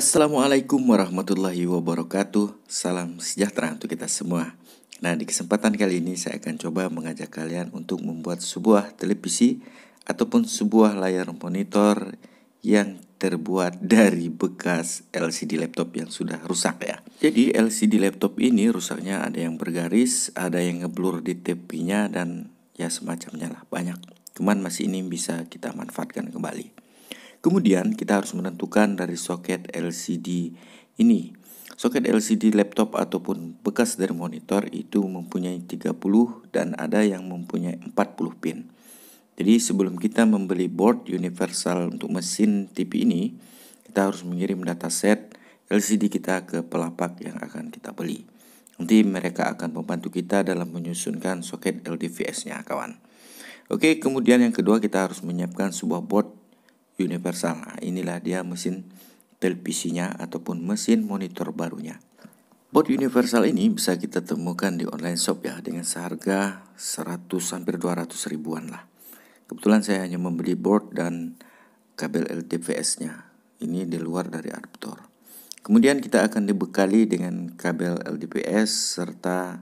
Assalamualaikum warahmatullahi wabarakatuh. Salam sejahtera untuk kita semua. Nah, di kesempatan kali ini saya akan coba mengajak kalian untuk membuat sebuah televisi ataupun sebuah layar monitor yang terbuat dari bekas LCD laptop yang sudah rusak ya. Jadi LCD laptop ini rusaknya ada yang bergaris, ada yang ngeblur di tepinya dan ya semacamnya lah banyak. Cuman masih ini bisa kita manfaatkan kembali. Kemudian kita harus menentukan dari soket LCD ini. Soket LCD laptop ataupun bekas dari monitor itu mempunyai 30 dan ada yang mempunyai 40 pin. Jadi sebelum kita membeli board universal untuk mesin TV ini, kita harus mengirim data set LCD kita ke pelapak yang akan kita beli. Nanti mereka akan membantu kita dalam menyusunkan soket LDVS-nya, kawan. Oke, kemudian yang kedua kita harus menyiapkan sebuah board universal. Nah, inilah dia mesin televisinya ataupun mesin monitor barunya. Board universal ini bisa kita temukan di online shop ya dengan seharga 100 hampir 200 ribuan lah. Kebetulan saya hanya membeli board dan kabel LDPS-nya. Ini di luar dari adaptor. Kemudian kita akan dibekali dengan kabel LDPS serta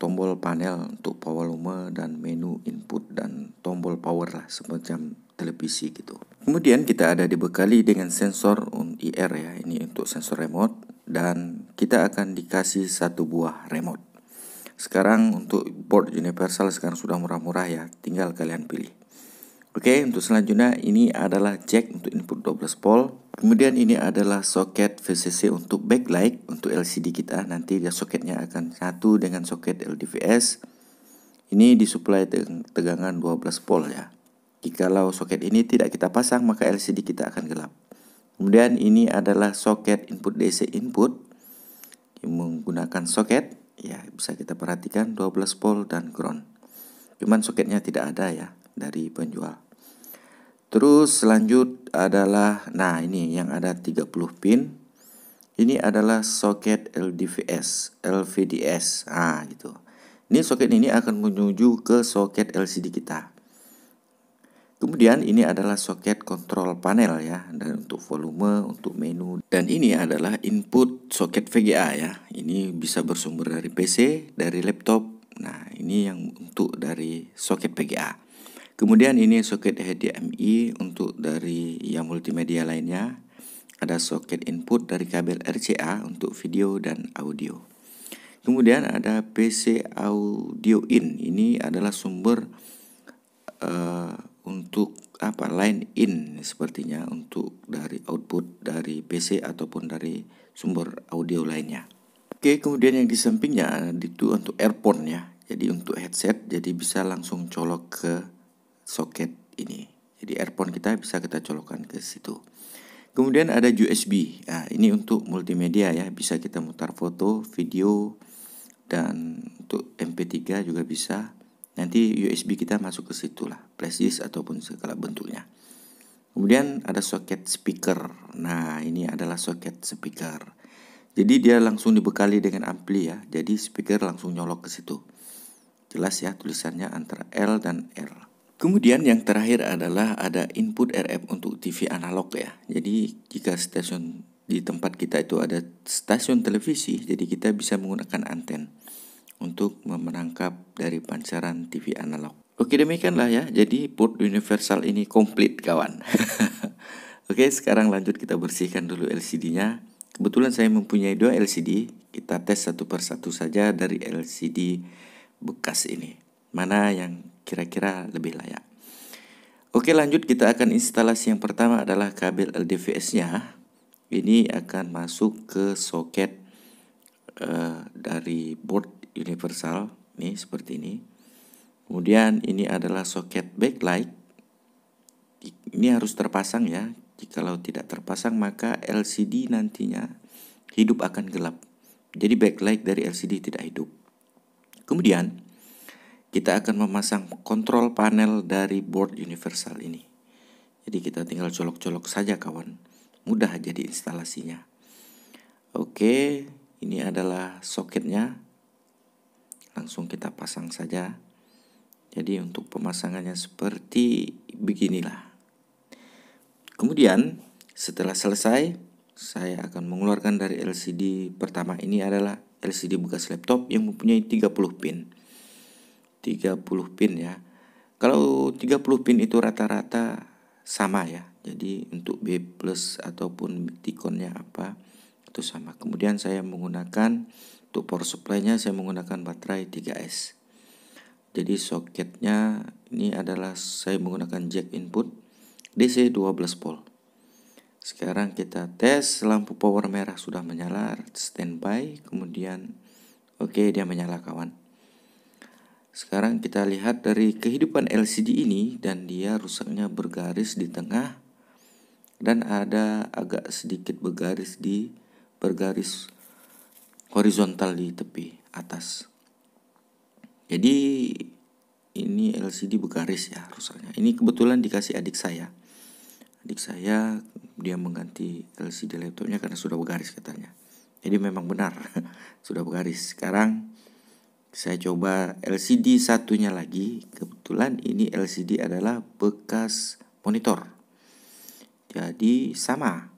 tombol panel untuk power volume dan menu input dan tombol power lah semacam televisi gitu. Kemudian kita ada dibekali dengan sensor IR ya, ini untuk sensor remote dan kita akan dikasih satu buah remote. Sekarang untuk board universal sekarang sudah murah-murah ya, tinggal kalian pilih. Oke, untuk selanjutnya ini adalah jack untuk input 12 volt. Kemudian ini adalah soket VCC untuk backlight untuk LCD kita. Nanti dia soketnya akan satu dengan soket LDVS. Ini disuplai tegangan 12 volt ya. Jikalau soket ini tidak kita pasang, maka LCD kita akan gelap. Kemudian ini adalah soket input DC input yang menggunakan soket ya bisa kita perhatikan 12 volt dan ground. Cuman soketnya tidak ada ya dari penjual. Terus selanjut adalah nah ini yang ada 30 pin. Ini adalah soket LDVS, LVDS. Ah gitu. Ini soket ini akan menuju ke soket LCD kita. Kemudian ini adalah soket kontrol panel ya dan untuk volume, untuk menu dan ini adalah input soket VGA ya. Ini bisa bersumber dari PC, dari laptop. Nah, ini yang untuk dari soket VGA. Kemudian ini soket HDMI untuk dari yang multimedia lainnya. Ada soket input dari kabel RCA untuk video dan audio. Kemudian ada PC audio in. Ini adalah sumber uh, untuk apa line in sepertinya untuk dari output dari PC ataupun dari sumber audio lainnya. Oke, kemudian yang di sampingnya itu untuk earphone ya. Jadi untuk headset jadi bisa langsung colok ke soket ini. Jadi earphone kita bisa kita colokkan ke situ. Kemudian ada USB. Nah, ini untuk multimedia ya, bisa kita mutar foto, video dan untuk MP3 juga bisa nanti USB kita masuk ke situ lah flash disk ataupun segala bentuknya kemudian ada soket speaker nah ini adalah soket speaker jadi dia langsung dibekali dengan ampli ya jadi speaker langsung nyolok ke situ jelas ya tulisannya antara L dan R Kemudian yang terakhir adalah ada input RF untuk TV analog ya. Jadi jika stasiun di tempat kita itu ada stasiun televisi, jadi kita bisa menggunakan anten untuk menangkap dari pancaran TV analog. Oke demikianlah ya, jadi port universal ini komplit kawan. Oke sekarang lanjut kita bersihkan dulu LCD-nya. Kebetulan saya mempunyai dua LCD, kita tes satu persatu saja dari LCD bekas ini. Mana yang kira-kira lebih layak. Oke lanjut kita akan instalasi yang pertama adalah kabel LDVS-nya. Ini akan masuk ke soket uh, dari board universal ini seperti ini kemudian ini adalah soket backlight ini harus terpasang ya jikalau tidak terpasang maka LCD nantinya hidup akan gelap jadi backlight dari LCD tidak hidup kemudian kita akan memasang kontrol panel dari board universal ini jadi kita tinggal colok-colok saja kawan mudah jadi instalasinya oke ini adalah soketnya langsung kita pasang saja jadi untuk pemasangannya seperti beginilah kemudian setelah selesai saya akan mengeluarkan dari LCD pertama ini adalah LCD bekas laptop yang mempunyai 30 pin 30 pin ya kalau 30 pin itu rata-rata sama ya jadi untuk B plus ataupun tikonnya apa itu sama kemudian saya menggunakan untuk power supply-nya saya menggunakan baterai 3S. Jadi soketnya ini adalah saya menggunakan jack input DC 12 volt. Sekarang kita tes lampu power merah sudah menyala, standby, kemudian oke okay, dia menyala kawan. Sekarang kita lihat dari kehidupan LCD ini dan dia rusaknya bergaris di tengah dan ada agak sedikit bergaris di bergaris horizontal di tepi atas jadi ini LCD bergaris ya rusaknya ini kebetulan dikasih adik saya adik saya dia mengganti LCD laptopnya karena sudah bergaris katanya jadi memang benar sudah bergaris sekarang saya coba LCD satunya lagi kebetulan ini LCD adalah bekas monitor jadi sama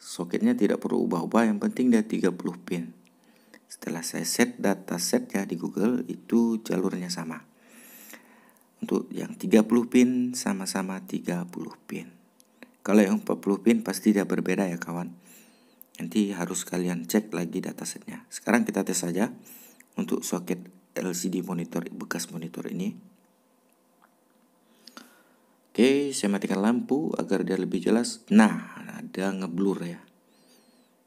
soketnya tidak perlu ubah-ubah yang penting dia 30 pin setelah saya set set ya di Google itu jalurnya sama. Untuk yang 30 pin sama-sama 30 pin. Kalau yang 40 pin pasti tidak berbeda ya kawan. Nanti harus kalian cek lagi data setnya. Sekarang kita tes saja untuk soket LCD monitor bekas monitor ini. Oke, saya matikan lampu agar dia lebih jelas. Nah, ada ngeblur ya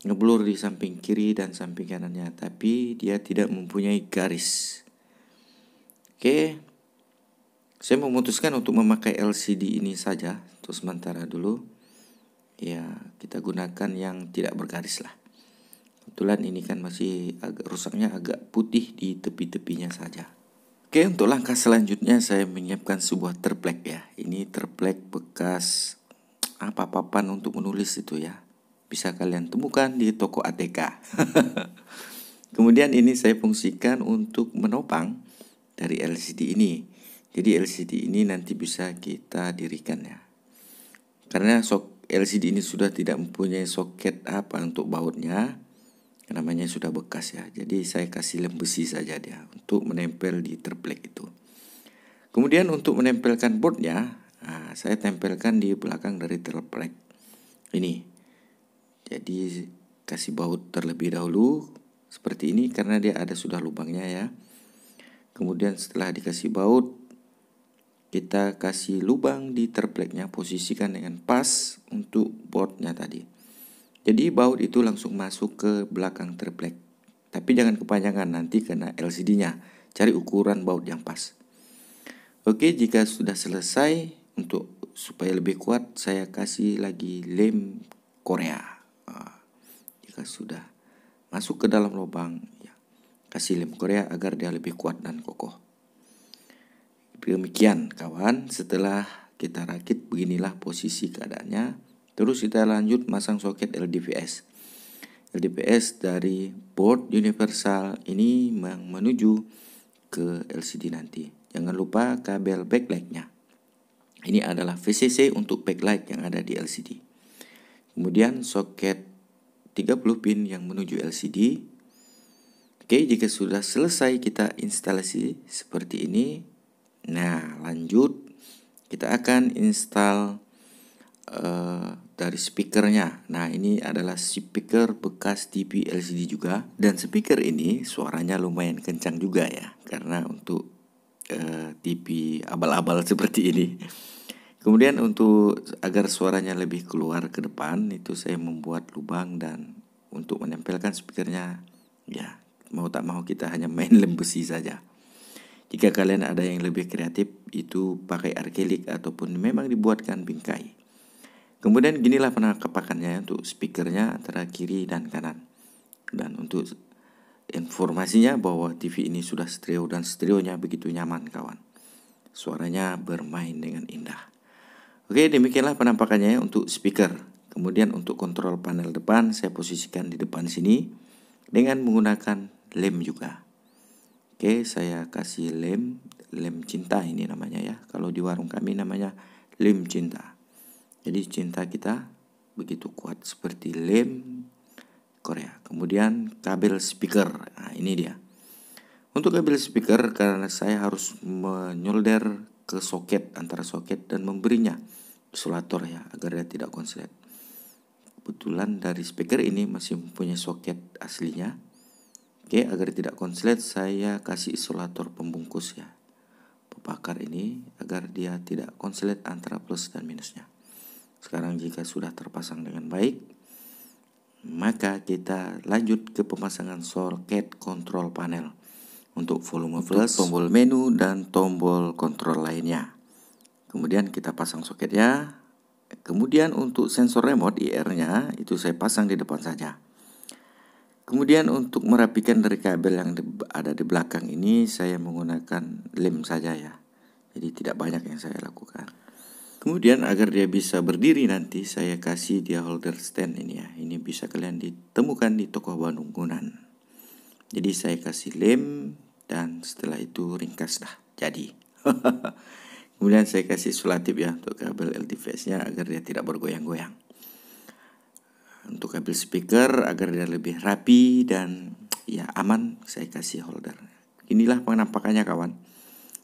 ngeblur di samping kiri dan samping kanannya tapi dia tidak mempunyai garis oke saya memutuskan untuk memakai LCD ini saja untuk sementara dulu ya kita gunakan yang tidak bergaris lah kebetulan ini kan masih agak rusaknya agak putih di tepi-tepinya saja Oke untuk langkah selanjutnya saya menyiapkan sebuah terplek ya Ini terplek bekas apa papan untuk menulis itu ya bisa kalian temukan di toko ATK. Kemudian ini saya fungsikan untuk menopang dari LCD ini. Jadi LCD ini nanti bisa kita dirikan ya. Karena LCD ini sudah tidak mempunyai soket apa untuk bautnya, namanya sudah bekas ya jadi saya kasih lem besi saja dia untuk menempel di terplek itu kemudian untuk menempelkan boardnya nah, saya tempelkan di belakang dari terplek ini jadi kasih baut terlebih dahulu seperti ini karena dia ada sudah lubangnya ya. Kemudian setelah dikasih baut kita kasih lubang di terpleknya posisikan dengan pas untuk boardnya tadi. Jadi baut itu langsung masuk ke belakang terplek. Tapi jangan kepanjangan nanti kena LCD-nya. Cari ukuran baut yang pas. Oke, jika sudah selesai untuk supaya lebih kuat saya kasih lagi lem Korea sudah masuk ke dalam lubang ya, kasih lem Korea agar dia lebih kuat dan kokoh. Demikian kawan, setelah kita rakit beginilah posisi keadaannya. Terus kita lanjut masang soket LDPS. LDPS dari board universal ini menuju ke LCD nanti. Jangan lupa kabel backlightnya. Ini adalah VCC untuk backlight yang ada di LCD. Kemudian soket 30 pin yang menuju LCD. Oke, jika sudah selesai kita instalasi seperti ini. Nah, lanjut kita akan install uh, dari speakernya. Nah, ini adalah speaker bekas TV LCD juga dan speaker ini suaranya lumayan kencang juga ya karena untuk uh, eh, TV abal-abal seperti ini. Kemudian untuk agar suaranya lebih keluar ke depan itu saya membuat lubang dan untuk menempelkan speakernya ya mau tak mau kita hanya main lem besi saja. Jika kalian ada yang lebih kreatif itu pakai arkelik ataupun memang dibuatkan bingkai. Kemudian ginilah penangkapakannya untuk speakernya antara kiri dan kanan. Dan untuk informasinya bahwa TV ini sudah stereo dan stereonya begitu nyaman kawan. Suaranya bermain dengan indah. Oke, demikianlah penampakannya untuk speaker. Kemudian untuk kontrol panel depan saya posisikan di depan sini dengan menggunakan lem juga. Oke, saya kasih lem, lem cinta ini namanya ya. Kalau di warung kami namanya lem cinta. Jadi cinta kita begitu kuat seperti lem Korea. Kemudian kabel speaker. Nah, ini dia. Untuk kabel speaker karena saya harus menyolder ke soket antara soket dan memberinya isolator ya agar dia tidak konslet. Kebetulan dari speaker ini masih mempunyai soket aslinya. Oke, agar tidak konslet saya kasih isolator pembungkus ya. Pepakar ini agar dia tidak konslet antara plus dan minusnya. Sekarang jika sudah terpasang dengan baik, maka kita lanjut ke pemasangan soket kontrol panel untuk volume plus, untuk tombol menu dan tombol kontrol lainnya. Kemudian kita pasang soketnya. Kemudian untuk sensor remote IR-nya itu saya pasang di depan saja. Kemudian untuk merapikan dari kabel yang ada di belakang ini saya menggunakan lem saja ya. Jadi tidak banyak yang saya lakukan. Kemudian agar dia bisa berdiri nanti saya kasih dia holder stand ini ya. Ini bisa kalian ditemukan di toko Bandung Gunan. Jadi saya kasih lem dan setelah itu ringkas dah jadi kemudian saya kasih sulatip ya untuk kabel LTVS nya agar dia tidak bergoyang-goyang untuk kabel speaker agar dia lebih rapi dan ya aman saya kasih holder inilah penampakannya kawan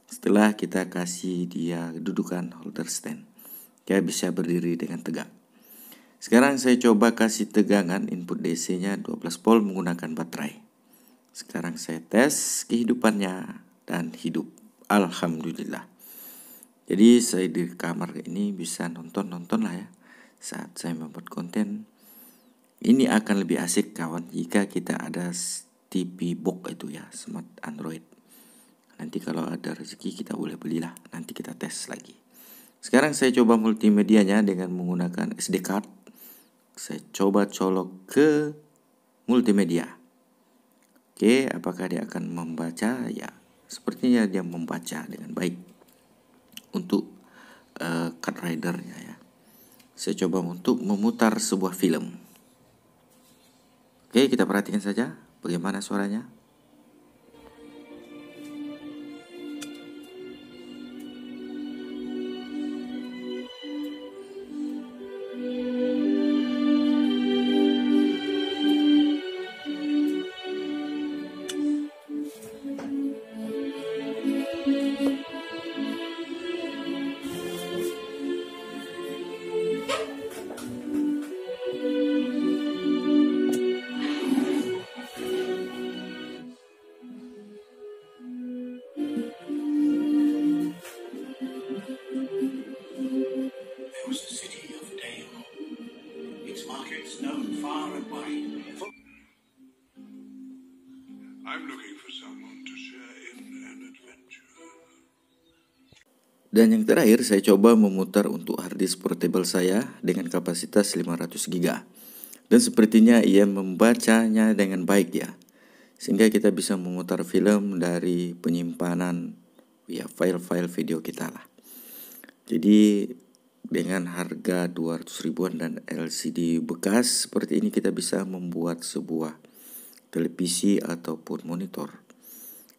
setelah kita kasih dia dudukan holder stand dia bisa berdiri dengan tegak sekarang saya coba kasih tegangan input DC nya 12 volt menggunakan baterai sekarang saya tes kehidupannya dan hidup. Alhamdulillah. Jadi saya di kamar ini bisa nonton-nonton lah ya. Saat saya membuat konten ini akan lebih asik kawan jika kita ada TV box itu ya, smart Android. Nanti kalau ada rezeki kita boleh belilah, nanti kita tes lagi. Sekarang saya coba multimedianya dengan menggunakan SD card. Saya coba colok ke multimedia. Oke, apakah dia akan membaca? Ya, sepertinya dia membaca dengan baik untuk uh, card ridernya ya. Saya coba untuk memutar sebuah film. Oke, kita perhatikan saja bagaimana suaranya. Dan yang terakhir saya coba memutar untuk harddisk portable saya dengan kapasitas 500 GB. Dan sepertinya ia membacanya dengan baik ya. Sehingga kita bisa memutar film dari penyimpanan ya file-file video kita lah. Jadi dengan harga 200 ribuan dan LCD bekas seperti ini kita bisa membuat sebuah televisi ataupun monitor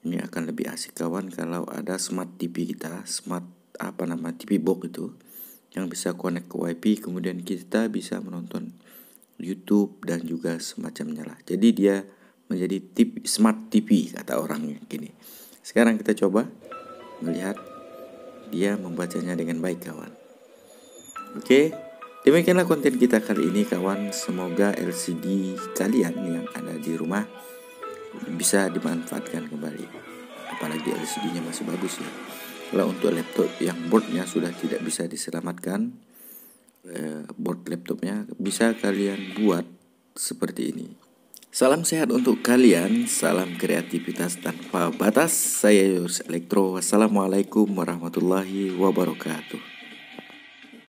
ini akan lebih asik kawan kalau ada smart TV kita smart apa nama TV box itu yang bisa connect ke WiFi kemudian kita bisa menonton YouTube dan juga semacamnya lah jadi dia menjadi tip smart TV kata orangnya gini sekarang kita coba melihat dia membacanya dengan baik kawan oke demikianlah konten kita kali ini kawan semoga LCD kalian yang ada di rumah bisa dimanfaatkan kembali apalagi LCD-nya masih bagus ya kalau untuk laptop yang boardnya sudah tidak bisa diselamatkan eh, board laptopnya bisa kalian buat seperti ini Salam sehat untuk kalian, salam kreativitas tanpa batas. Saya Yus Elektro, wassalamualaikum warahmatullahi wabarakatuh.